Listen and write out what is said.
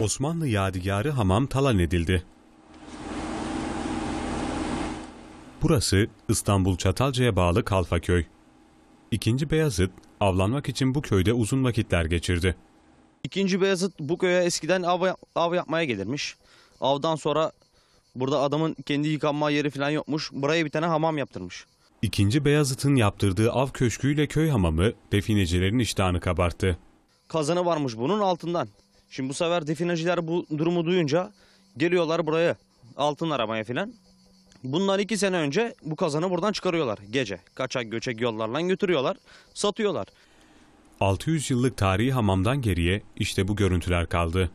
Osmanlı Yadigarı Hamam talan edildi. Burası İstanbul Çatalca'ya bağlı Kalfaköy. İkinci Beyazıt avlanmak için bu köyde uzun vakitler geçirdi. İkinci Beyazıt bu köye eskiden av, av yapmaya gelirmiş. Avdan sonra burada adamın kendi yıkanma yeri falan yokmuş. Buraya bir tane hamam yaptırmış. İkinci Beyazıt'ın yaptırdığı av köşküyle köy hamamı definecilerin iştahını kabarttı. Kazanı varmış bunun altından. Şimdi bu sefer defineciler bu durumu duyunca geliyorlar buraya altın aramaya filan. Bunlar iki sene önce bu kazanı buradan çıkarıyorlar gece. Kaçak göçek yollarla götürüyorlar, satıyorlar. 600 yıllık tarihi hamamdan geriye işte bu görüntüler kaldı.